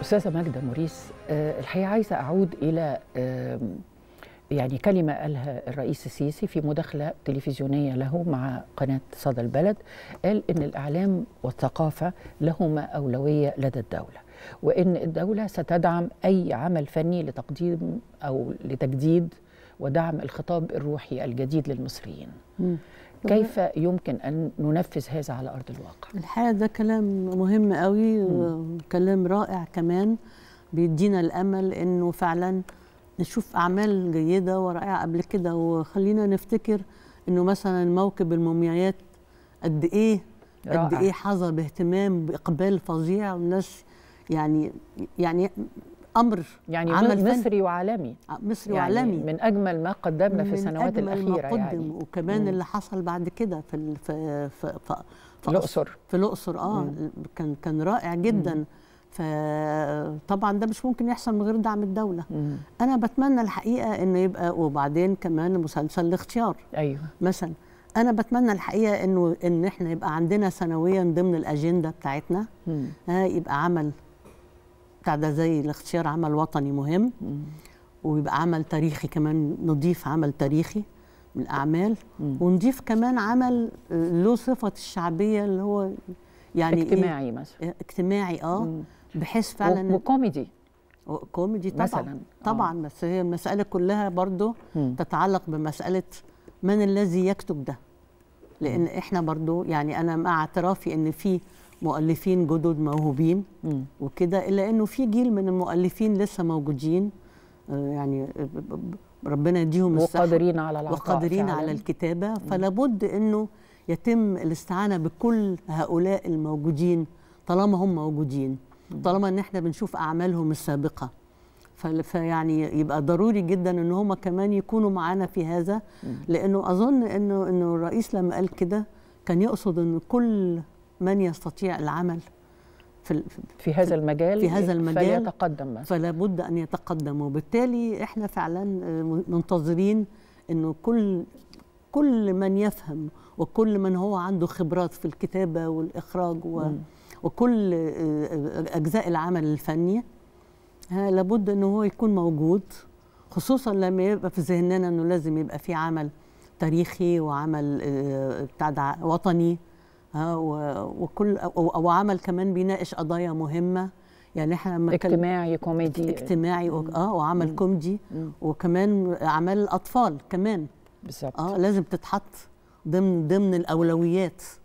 أستاذة ماجدة موريس آه، الحقيقة عايزة أعود إلى يعني كلمة قالها الرئيس السيسي في مداخلة تلفزيونية له مع قناة صدى البلد قال إن الإعلام والثقافة لهما أولوية لدى الدولة وإن الدولة ستدعم أي عمل فني لتقديم أو لتجديد ودعم الخطاب الروحي الجديد للمصريين كيف يمكن أن ننفذ هذا على أرض الواقع؟ الحقيقة ده كلام مهم قوي وكلام رائع كمان بيدينا الأمل أنه فعلا نشوف أعمال جيدة ورائعة قبل كده وخلينا نفتكر أنه مثلا موكب المومياوات قد إيه رائع. قد إيه حظى باهتمام بإقبال فظيع والناس يعني يعني امر يعني عمل مصري وعالمي آه، مصري يعني وعالمي من اجمل ما قدمنا في السنوات الاخيره ما يعني. قدم يعني وكمان مم. اللي حصل بعد كده في في في, في, في الاقصر في الاقصر اه مم. كان كان رائع جدا مم. فطبعا ده مش ممكن يحصل من غير دعم الدوله مم. انا بتمنى الحقيقه انه يبقى وبعدين كمان مسلسل الاختيار ايوه مثلا انا بتمنى الحقيقه انه ان احنا يبقى عندنا سنويا ضمن الاجنده بتاعتنا مم. آه يبقى عمل بتاع ده زي الاختيار عمل وطني مهم ويبقى عمل تاريخي كمان نضيف عمل تاريخي من الاعمال ونضيف كمان عمل آه، له صفه الشعبيه اللي هو يعني إيه؟ اجتماعي إيه؟ مثلا آه، اجتماعي اه بحيث فعلا وكوميدي كوميدي طبعا مثلا آه. طبعا آه. بس هي المساله كلها برضو مم. تتعلق بمساله من الذي يكتب ده لان احنا برضو يعني انا مع اعترافي ان في مؤلفين جدد موهوبين وكده الا انه في جيل من المؤلفين لسه موجودين آه، يعني ربنا يديهم الصحه وقادرين على العطاء وقادرين على الكتابه فلا بد انه يتم الاستعانه بكل هؤلاء الموجودين طالما هم موجودين طالما ان احنا بنشوف اعمالهم السابقه فيعني يبقى ضروري جدا ان هم كمان يكونوا معانا في هذا لانه اظن انه انه الرئيس لما قال كده كان يقصد ان كل من يستطيع العمل في, في هذا المجال في هذا المجال فيتقدم فلا بد ان يتقدم وبالتالي احنا فعلا آه، منتظرين انه كل كل من يفهم وكل من هو عنده خبرات في الكتابه والاخراج و وكل آه، اجزاء العمل الفني لابد ان هو يكون موجود خصوصا لما يبقى في ذهننا انه لازم يبقى في عمل تاريخي وعمل آه، بتاع وطني وكل او عمل كمان بيناقش قضايا مهمه يعني احنا اجتماعي كوميدي اجتماعي اه وعمل كوميدي وكمان اعمال الاطفال كمان بالظبط اه لازم تتحط ضمن ضمن الاولويات